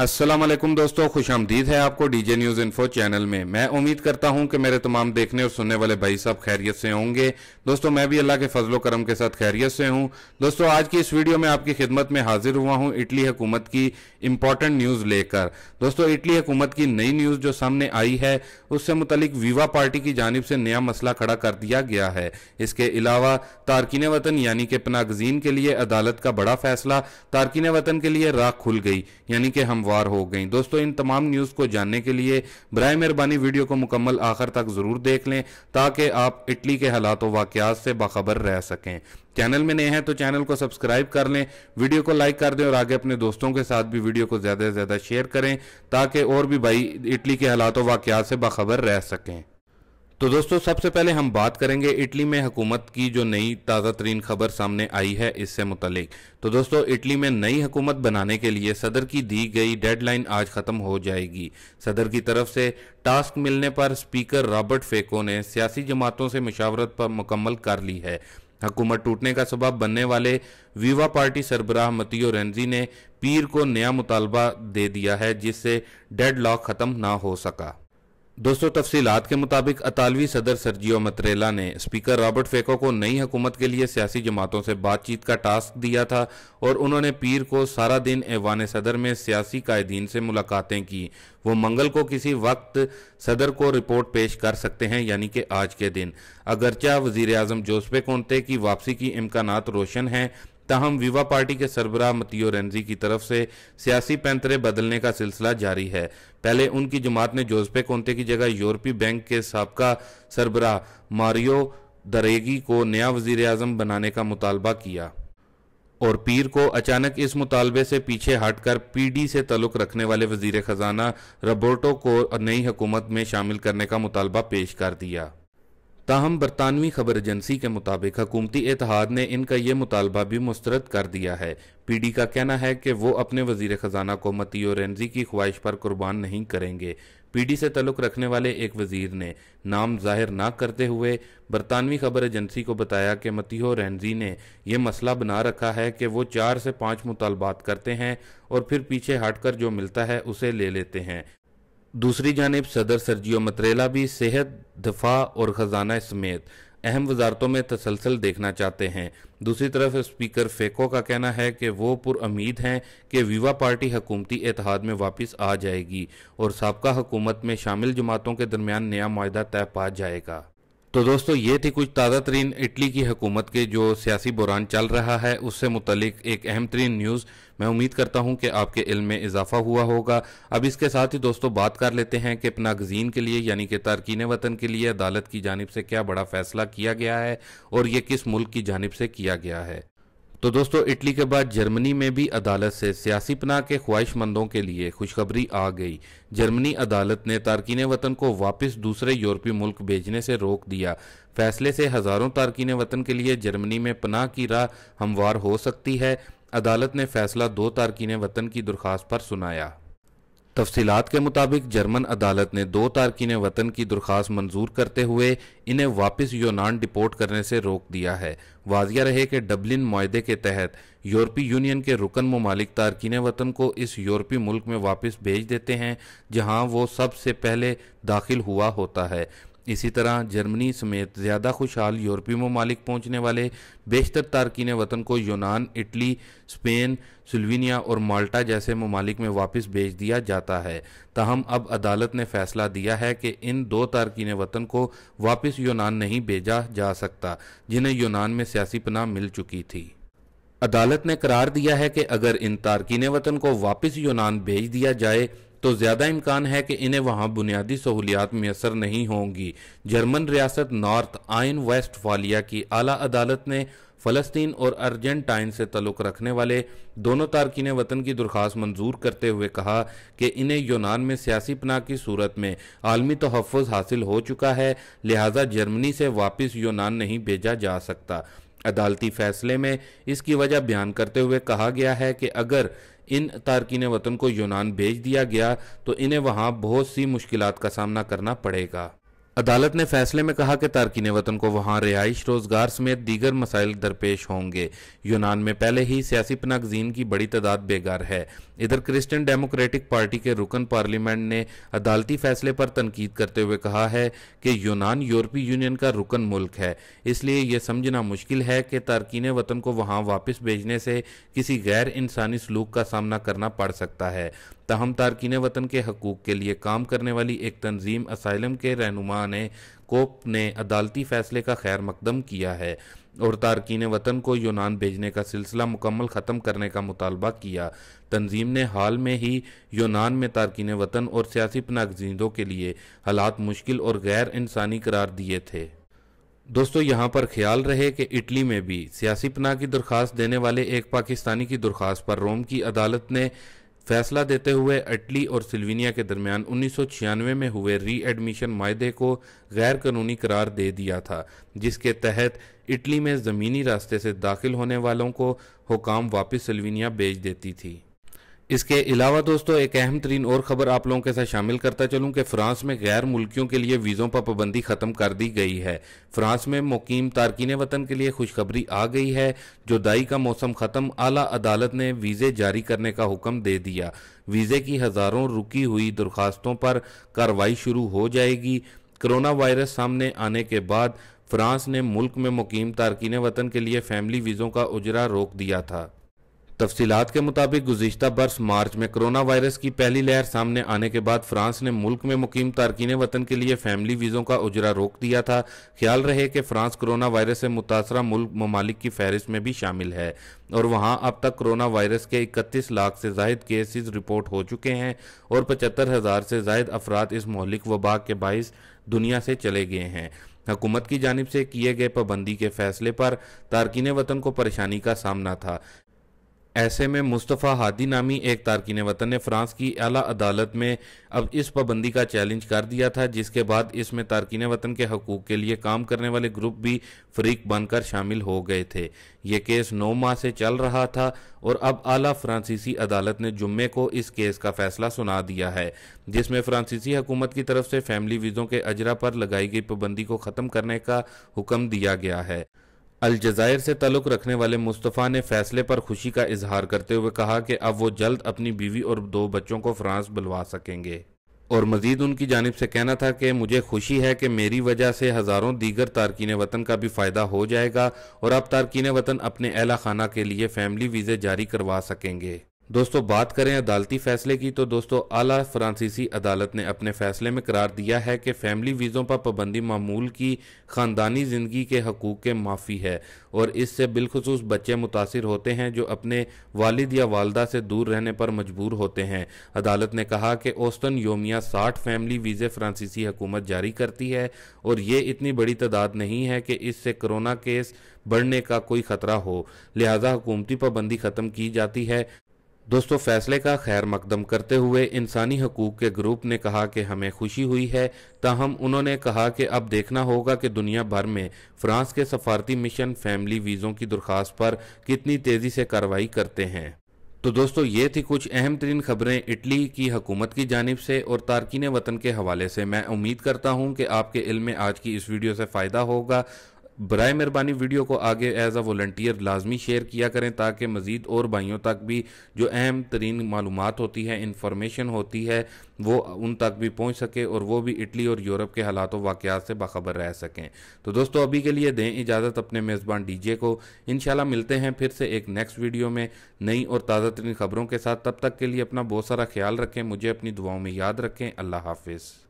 अस्सलाम वालेकुम दोस्तों खुश आमदीद है आपको डीजे न्यूज़ इन्फो चैनल में मैं उम्मीद करता हूं कि मेरे तमाम देखने और सुनने वाले भाई साहब खैरियत से होंगे दोस्तों मैं भी अल्लाह के फजलो करम के साथ खैरियत से हूं दोस्तों आज की इस वीडियो में आपकी खिदमत में हाजिर हुआ हूं इटली हुकूमत की इम्पॉर्टेंट न्यूज़ लेकर दोस्तों इटली हुकूमत की नई न्यूज़ जो सामने आई है उससे मुतलिक वीवा पार्टी की जानब से नया मसला खड़ा कर दिया गया है इसके अलावा तारकिन वतन यानी कि पनागजीन के लिए अदालत का बड़ा फैसला तारकिन वतन के लिए राख खुल गई यानी कि हम वार हो गई दोस्तों इन तमाम न्यूज़ को जानने के लिए बर मेहरबानी वीडियो को मुकम्मल आखिर तक ज़रूर देख लें ताकि आप इटली के हालात व से बाखबर रह सकें चैनल में नए हैं तो चैनल को सब्सक्राइब कर लें वीडियो को लाइक कर दें और आगे अपने दोस्तों के साथ भी वीडियो को ज़्यादा से ज़्यादा शेयर करें ताकि और भी भाई इटली के हालात व से बाखबर रह सकें तो दोस्तों सबसे पहले हम बात करेंगे इटली में हुकूमत की जो नई ताज़ा तरीन खबर सामने आई है इससे मुतलिक तो दोस्तों इटली में नई हुकूमत बनाने के लिए सदर की दी गई डेडलाइन आज ख़त्म हो जाएगी सदर की तरफ से टास्क मिलने पर स्पीकर रॉबर्ट फेको ने सियासी जमातों से मशावरत पर मुकम्मल कर ली है हुकूमत टूटने का सबब बनने वाले वीवा पार्टी सरबराह मतियो रेंजी ने पीर को नया मुतालबा दे दिया है जिससे डेड लॉक ख़त्म ना हो सका दोस्तों तफसीत के मुताबिक अतालवी सदर सरजियो मतरेला ने स्पीकर रॉबर्ट फेको को नई हुकूमत के लिए सियासी जमातों से बातचीत का टास्क दिया था और उन्होंने पीर को सारा दिन ऐवान सदर में सियासी कायदीन से मुलाकातें की वो मंगल को किसी वक्त सदर को रिपोर्ट पेश कर सकते हैं यानी कि आज के दिन अगरचा वजीर अजम जोसपे कोंते की वापसी की इम्कान रोशन हैं ताहम विवा पार्टी के सरबराह मतियो रेंजी की तरफ से सियासी पैंतरे बदलने का सिलसिला जारी है पहले उनकी जमात ने जोसपे कोंते की जगह यूरोपीय बैंक के सबका सरबराह मारियो दरेगी को नया वजीर अजम बनाने का मुतालबा किया और पीर को अचानक इस मुतालबे से पीछे हटकर पीडी से तल्लुक रखने वाले वजीर खजाना रबोटो को नई हुकूमत में शामिल करने का मुतालबा पेश कर दिया ताहम बरतानवी खबर एजेंसी के मुताबिक हकूमती एतहाद ने इनका यह मुतालबा भी मुस्तरद कर दिया है पी डी का कहना है कि वो अपने वजीर ख़जाना को मतियो रेंजी की ख्वाहिश पर कुर्बान नहीं करेंगे पी डी से तल्लुक़ रखने वाले एक वजीर ने नाम जाहिर ना करते हुए बरतानवी खबर एजेंसी को बताया कि मतियो रेंजी ने यह मसला बना रखा है कि वो चार से पाँच मुतालबात करते हैं और फिर पीछे हट कर जो मिलता है उसे ले लेते हैं दूसरी जानब सदर सरजियो मतरेला भी सेहत दफा और ख़जाना समेत अहम वजारतों में तसलसल देखना चाहते हैं दूसरी तरफ स्पीकर फेको का कहना है कि वो पुरीद हैं कि विवा पार्टी हकूमती इतिहाद में वापस आ जाएगी और सबका हुकूमत में शामिल जमातों के दरमियान नया माहा तय पा जाएगा तो दोस्तों ये थी कुछ ताज़ा तरीन इटली की हुकूमत के जो सियासी बुरान चल रहा है उससे मुतलिक एक अहम तरीन न्यूज़ मैं उम्मीद करता हूँ कि आपके इल्म में इजाफा हुआ होगा अब इसके साथ ही दोस्तों बात कर लेते हैं कि पनागजीन के लिए यानी कि तारकिन वतन के लिए अदालत की जानब से क्या बड़ा फैसला किया गया है और ये किस मुल्क की जानब से किया गया है तो दोस्तों इटली के बाद जर्मनी में भी अदालत से सियासी पनाह के ख्वाहिशमंदों के लिए खुशखबरी आ गई जर्मनी अदालत ने तारकिन वतन को वापस दूसरे यूरोपीय मुल्क भेजने से रोक दिया फैसले से हज़ारों तारकिन वतन के लिए जर्मनी में पनाह की राह हमवार हो सकती है अदालत ने फैसला दो तारकिन वतन की दरख्वास्त पर सुनाया तफसीत के मुताबिक जर्मन अदालत ने दो तारकिन वतन की दरख्वास्त मंजूर करते हुए इन्हें वापस यूनान डिपोर्ट करने से रोक दिया है वाजिया रहे कि डबलिन माहे के तहत यूरोपीय यूनियन के रुकन ममालिक तारकिन वतन को इस यूरोपीय मुल्क में वापस भेज देते हैं जहां वो सबसे पहले दाखिल हुआ होता है इसी तरह जर्मनी समेत ज़्यादा खुशहाल यूरोपीय ममालिक पहुँचने वाले बेशतर तारकिन वतन को यूनान इटली स्पेन सलवीनिया और माल्टा जैसे ममालिक में वापस भेज दिया जाता है ताहम अब अदालत ने फैसला दिया है कि इन दो तारकिन वतन को वापस यूनान नहीं भेजा जा सकता जिन्हें यूनान में सियासी पनाह मिल चुकी थी अदालत ने करार दिया है कि अगर इन तारकिन वतन को वापस यूनान भेज दिया जाए तो ज़्यादा इम्कान है कि इन्हें वहाँ बुनियादी सहूलियात मैसर नहीं होंगी जर्मन रियासत नॉर्थ आयन वेस्ट वालिया की आला अदालत ने फ़लस्तीन और अर्जेंटाइन से तल्लुक़ रखने वाले दोनों तारकिन वतन की दरख्वास्त मंजूर करते हुए कहा कि इन्हें यूनान में सियासी पनाह की सूरत में आलमी तहफ़ हासिल हो चुका है लिहाजा जर्मनी से वापस यूनान नहीं भेजा जा सकता अदालती फैसले में इसकी वजह बयान करते हुए कहा गया है कि अगर इन तारकिन वतन को यूनान भेज दिया गया तो इन्हें वहाँ बहुत सी मुश्किल का सामना करना पड़ेगा अदालत ने फैसले में कहा कि तारकिन वतन को वहाँ रिहाइश रोजगार समेत दीगर मसाइल दरपेश होंगे यूनान में पहले ही सियासी पनागजीन की बड़ी तादाद बेगार है इधर क्रिश्चियन डेमोक्रेटिक पार्टी के रुकन पार्लियामेंट ने अदालती फैसले पर तनकीद करते हुए कहा है कि यूनान यूरोपीय यूनियन का रुकन मुल्क है इसलिए यह समझना मुश्किल है कि तारकिन वतन को वहां वापस भेजने से किसी गैर इंसानी सलूक का सामना करना पड़ सकता है तहम तारकिन वतन के हकूक़ के लिए काम करने वाली एक तंजीम असाइलम के रहनुमा ने कोप ने अदालती फैसले का खैर मकदम किया है और तारकिन वतन को यूनान भेजने का सिलसिला मुकम्मल ख़त्म करने का मुतालबा किया तंजीम ने हाल में ही यूनान में तारकिन वतन और सियासी पनागजीदों के लिए हालात मुश्किल और गैर इंसानी करार दिए थे दोस्तों यहाँ पर ख्याल रहे कि इटली में भी सियासी पनाह की दरख्वास्त देने वाले एक पाकिस्तानी की दरख्वास्त पर रोम की अदालत ने फैसला देते हुए अटली और सिल्वानिया के दरमियान उन्नीस में हुए री एडमिशन माहदे को गैर कानूनी करार दे दिया था जिसके तहत इटली में ज़मीनी रास्ते से दाखिल होने वालों को हुकाम वापस सिल्वानिया भेज देती थी इसके अलावा दोस्तों एक अहम तरीन और खबर आप लोगों के साथ शामिल करता चलूँ कि फ्रांस में गैर मुल्कियों के लिए वीज़ों पर पाबंदी ख़त्म कर दी गई है फ्रांस में मुकीम तारकिन वतन के लिए खुशखबरी आ गई है जो दाई का मौसम ख़त्म आला अदालत ने वीज़े जारी करने का हुक्म दे दिया वीज़े की हज़ारों रुकी हुई दरख्वास्तों पर कार्रवाई शुरू हो जाएगी कोरोना वायरस सामने आने के बाद फ्रांस ने मुल्क में मुकीम तारकिन वतन के लिए फैमिली वीज़ों का उजरा रोक दिया था तफसीत के मुताबिक गुजशत बरस मार्च में कोरोना वायरस की पहली लहर सामने आने के बाद फ्रांस ने मुल्क में मुकीम तारकिन वतन के लिए फैमिली वीज़ों का उजरा रोक दिया था ख्याल रहे कि फ्रांस कोरोना वायरस से मुतासर मुल्क ममालिक की फहरिस्त में भी शामिल है और वहाँ अब तक कोरोना वायरस के इकतीस लाख से जायद केसेस रिपोर्ट हो चुके हैं और पचहत्तर हज़ार से जायद अफराद इस मोहलिक वबा के बायस दुनिया से चले गए हैं हुकूमत की जानब से किए गए पाबंदी के फैसले पर तारकिन वतन को परेशानी का सामना था ऐसे में मुस्तफ़ा हादी नामी एक तारकिन वतन ने फ्रांस की अला अदालत में अब इस पाबंदी का चैलेंज कर दिया था जिसके बाद इसमें तारकिन वतन के हकूक़ के लिए काम करने वाले ग्रुप भी फरीक बनकर शामिल हो गए थे ये केस नौ माह से चल रहा था और अब आला फ्रांसीसी अदालत ने जुम्मे को इस केस का फैसला सुना दिया है जिसमें फ्रांसीसी हकूमत की तरफ से फैमिली वीज़ों के अजरा पर लगाई गई पाबंदी को ख़त्म करने का हुक्म दिया गया है अलजायर से तल्लुक़ रखने वाले मुस्तफ़ा ने फैसले पर खुशी का इजहार करते हुए कहा कि अब वो जल्द अपनी बीवी और दो बच्चों को फ्रांस बुलवा सकेंगे और मज़ीद उनकी जानब से कहना था कि मुझे खुशी है कि मेरी वजह से हज़ारों दीगर तारकिन वतन का भी फ़ायदा हो जाएगा और अब तारकिन वतन अपने अहला खाना के लिए फ़ैमिली वीज़े जारी करवा सकेंगे दोस्तों बात करें अदालती फैसले की तो दोस्तों आला फ्रांसीसी अदालत ने अपने फैसले में करार दिया है कि फैमिली वीज़ों पर पाबंदी मामूल की ख़ानदानी ज़िंदगी के हकूक़ के माफ़ी है और इससे बिलखसूस बच्चे मुतासर होते हैं जो अपने वालिद या वालदा से दूर रहने पर मजबूर होते हैं अदालत ने कहा कि औस्तन योमिया साठ फैमिली वीज़े फ्रांसीसी हकूमत जारी करती है और ये इतनी बड़ी तादाद नहीं है कि इससे कोरोना केस बढ़ने का कोई ख़तरा हो लिहाजा हुकूमती पाबंदी ख़त्म की जाती है दोस्तों फैसले का खैर मकदम करते हुए इंसानी हकूक़ के ग्रुप ने कहा कि हमें खुशी हुई है ताहम उन्होंने कहा कि अब देखना होगा कि दुनिया भर में फ्रांस के सफारती मिशन फैमिली वीज़ों की दरख्वास्त पर कितनी तेज़ी से कार्रवाई करते हैं तो दोस्तों ये थी कुछ अहम तरीन खबरें इटली की हकूमत की जानब से और तारकिन वतन के हवाले से मैं उम्मीद करता हूँ कि आपके इल्म में आज की इस वीडियो से फ़ायदा होगा बर मेहरबानी वीडियो को आगे एज आ वॉल्टियर लाजमी शेयर किया करें ताकि मज़ीद और भाइयों तक भी जो अहम तरीन मालूम होती है इंफॉर्मेशन होती है वो उन तक भी पहुँच सके और वो भी इटली और यूरोप के हालात वाक़ात से बाखबर रह सकें तो दोस्तों अभी के लिए दें इजाज़त अपने मेज़बान डी जे को इन शाला मिलते हैं फिर से एक नेक्स्ट वीडियो में नई और ताज़ा तरीन खबरों के साथ तब तक के लिए अपना बहुत सारा ख्याल रखें मुझे अपनी दुआओं में याद रखें अल्लाह हाफिज़